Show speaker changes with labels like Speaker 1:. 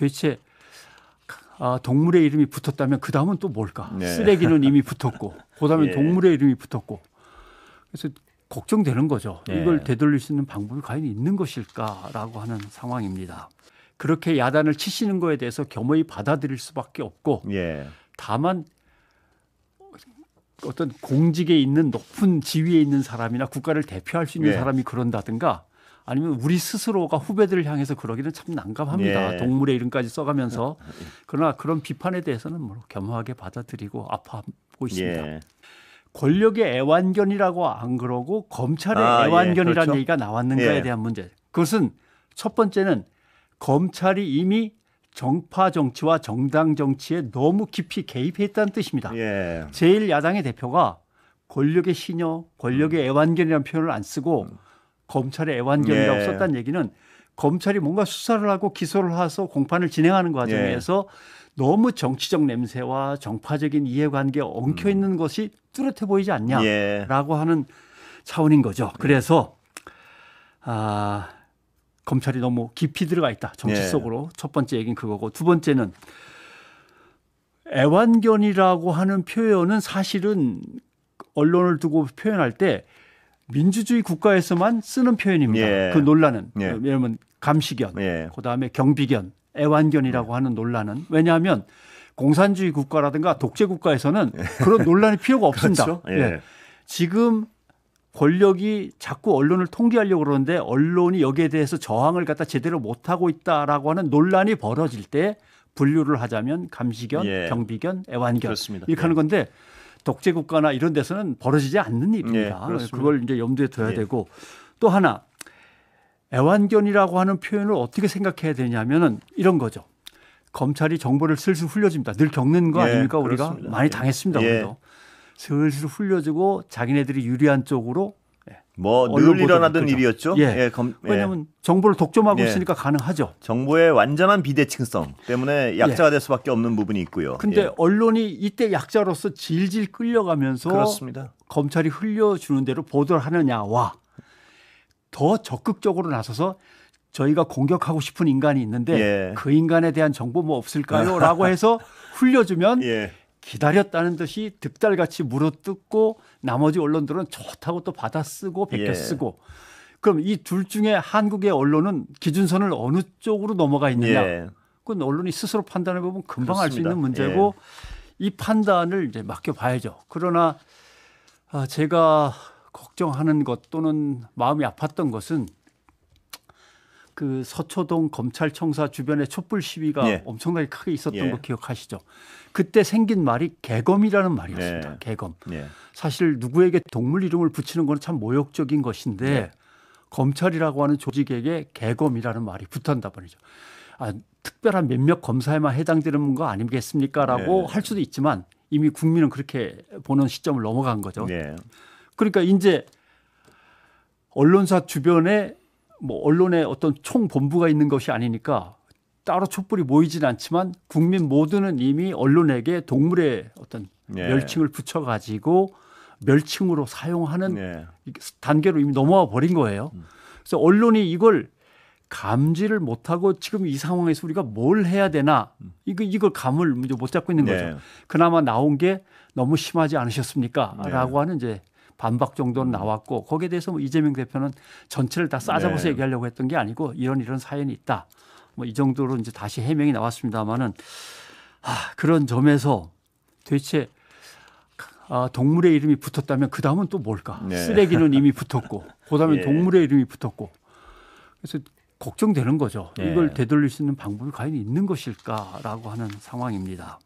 Speaker 1: 도대체 아, 동물의 이름이 붙었다면 그 다음은 또 뭘까? 네. 쓰레기는 이미 붙었고, 그 다음에 예. 동물의 이름이 붙었고. 그래서 걱정되는 거죠. 예. 이걸 되돌릴 수 있는 방법이 과연 있는 것일까라고 하는 상황입니다. 그렇게 야단을 치시는 거에 대해서 겸허히 받아들일 수밖에 없고, 예. 다만 어떤 공직에 있는 높은 지위에 있는 사람이나 국가를 대표할 수 있는 예. 사람이 그런다든가 아니면 우리 스스로가 후배들을 향해서 그러기는 참 난감합니다. 예. 동물의 이름까지 써가면서 음, 음, 음. 그러나 그런 비판에 대해서는 뭐 겸허하게 받아들이고 아파하고 있습니다. 예. 권력의 애완견이라고 안 그러고 검찰의 아, 예. 애완견이라는 예. 그렇죠. 얘기가 나왔는가에 예. 대한 문제. 그것은 첫 번째는 검찰이 이미 정파 정치와 정당 정치에 너무 깊이 개입했다는 뜻입니다. 예. 제일 야당의 대표가 권력의 신녀 권력의 애완견이라는 표현을 안 쓰고 음. 검찰의 애완견이라고 예. 썼다는 얘기는 검찰이 뭔가 수사를 하고 기소를 해서 공판을 진행하는 과정에서 예. 너무 정치적 냄새와 정파적인 이해관계에 엉켜 음. 있는 음. 것이 뚜렷해 보이지 않냐라고 예. 하는 차원인 거죠. 예. 그래서 아, 검찰이 너무 깊이 들어가 있다. 정치 예. 속으로 첫 번째 얘기는 그거고 두 번째는 애완견이라고 하는 표현은 사실은 언론을 두고 표현할 때 민주주의 국가에서만 쓰는 표현입니다. 예. 그 논란은 예. 예를 어, 들면 감시견, 예. 그다음에 경비견, 애완견이라고 음. 하는 논란은 왜냐하면 공산주의 국가라든가 독재 국가에서는 그런 논란이 필요가 없습니다. 그렇죠? 예. 예. 지금 권력이 자꾸 언론을 통제하려고 그러는데 언론이 여기에 대해서 저항을 갖다 제대로 못하고 있다라고 하는 논란이 벌어질 때 분류를 하자면 감시견, 예. 경비견, 애완견 그렇습니다. 이렇게 하는 예. 건데 독재 국가나 이런 데서는 벌어지지 않는 예, 일입니다. 예, 그걸 이제 염두에 둬야 예. 되고 또 하나 애완견이라고 하는 표현을 어떻게 생각해야 되냐면은 이런 거죠. 검찰이 정보를 슬슬 흘려줍니다. 늘 겪는 거 예, 아닙니까? 그렇습니다. 많이 당했습니다. 우 예. 슬슬 흘려주고 자기네들이 유리한 쪽으로 뭐늘 일어나던 일이었죠. 예. 예, 검, 예. 왜냐하면 정보를 독점하고 예. 있으니까 가능하죠. 정보의 완전한 비대칭성 때문에 약자가 예. 될 수밖에 없는 부분이 있고요. 근데 예. 언론이 이때 약자로서 질질 끌려가면서 그렇습니다. 검찰이 흘려주는 대로 보도를 하느냐와 더 적극적으로 나서서 저희가 공격하고 싶은 인간이 있는데 그 인간에 대한 정보 뭐 없을까요? 라고 해서 흘려주면 기다렸다는 듯이 득달같이 물어뜯고 나머지 언론들은 좋다고 또 받아쓰고 베껴쓰고 예. 그럼 이 둘 중에 한국의 언론은 기준선을 어느 쪽으로 넘어가 있느냐 예. 그건 언론이 스스로 판단해 보면 금방 알 수 있는 문제고 예. 이 판단을 이제 맡겨봐야죠 그러나 아, 제가 걱정하는 것 또는 마음이 아팠던 것은 그 서초동 검찰청사 주변에 촛불 시위가 예. 엄청나게 크게 있었던 예. 거 기억하시죠? 그때 생긴 말이 개검이라는 말이었습니다. 네. 예. 개검. 사실 누구에게 동물 이름을 붙이는 건 참 모욕적인 것인데 네. 검찰이라고 하는 조직에게 개검이라는 말이 붙었다 말이죠. 아, 특별한 몇몇 검사에만 해당되는 거 아니겠습니까라고 네. 할 수도 있지만 이미 국민은 그렇게 보는 시점을 넘어간 거죠. 그러니까 이제 언론사 주변에 뭐 언론의 어떤 총본부가 있는 것이 아니니까 따로 촛불이 모이진 않지만 국민 모두는 이미 언론에게 동물의 어떤 예. 멸칭을 붙여가지고 멸칭으로 사용하는 예. 단계로 이미 넘어와 버린 거예요. 음. 그래서 언론이 이걸 감지를 못하고 지금 이 상황에서 우리가 뭘 해야 되나 음. 이거 이걸 감을 못 잡고 있는 네. 거죠. 네. 그나마 나온 게 너무 심하지 않으셨습니까라고 네. 하는 이제 반박 정도는 음. 나왔고 거기에 대해서 뭐 이재명 대표는 전체를 다 싸잡아서 네. 얘기하려고 했던 게 아니고 이런 이런 사연이 있다. 뭐 이 정도로 이제 다시 해명이 나왔습니다만은 아, 그런 점에서 대체 아, 동물의 이름이 붙었다면 그 다음은 또 뭘까? 네. 쓰레기는 이미 붙었고, 그 다음에 예. 동물의 이름이 붙었고. 그래서 걱정되는 거죠. 예. 이걸 되돌릴 수 있는 방법이 과연 있는 것일까라고 하는 상황입니다.